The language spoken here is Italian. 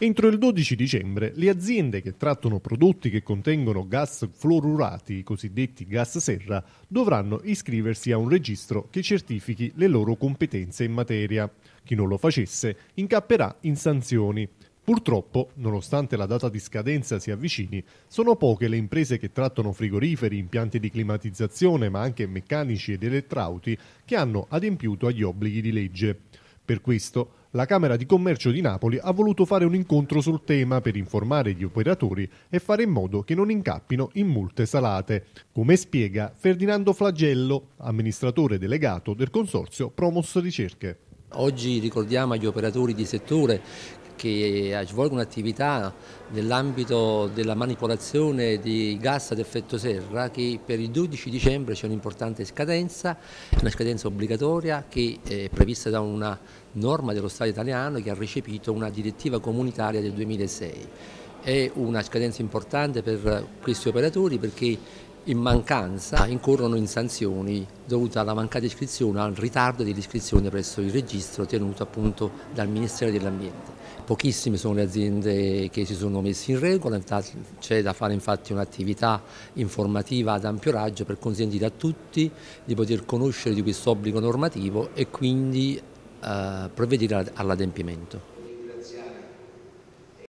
Entro il 12 dicembre le aziende che trattano prodotti che contengono gas fluorurati, i cosiddetti gas serra, dovranno iscriversi a un registro che certifichi le loro competenze in materia. Chi non lo facesse incapperà in sanzioni. Purtroppo, nonostante la data di scadenza si avvicini, sono poche le imprese che trattano frigoriferi, impianti di climatizzazione, ma anche meccanici ed elettrauti, che hanno adempiuto agli obblighi di legge. Per questo la Camera di Commercio di Napoli ha voluto fare un incontro sul tema per informare gli operatori e fare in modo che non incappino in multe salate, come spiega Ferdinando Flagello, amministratore delegato del Consorzio Promos Ricerche. Oggi ricordiamo agli operatori di settore che eh, svolgono attività nell'ambito della manipolazione di gas ad effetto serra che per il 12 dicembre c'è un'importante scadenza, una scadenza obbligatoria che eh, è prevista da una norma dello Stato italiano che ha recepito una direttiva comunitaria del 2006 è una scadenza importante per questi operatori perché in mancanza incorrono in sanzioni dovute alla mancata iscrizione, al ritardo dell'iscrizione presso il registro tenuto appunto dal Ministero dell'Ambiente. Pochissime sono le aziende che si sono messe in regola, c'è da fare infatti un'attività informativa ad ampio raggio per consentire a tutti di poter conoscere di questo obbligo normativo e quindi eh, provvedere all'adempimento.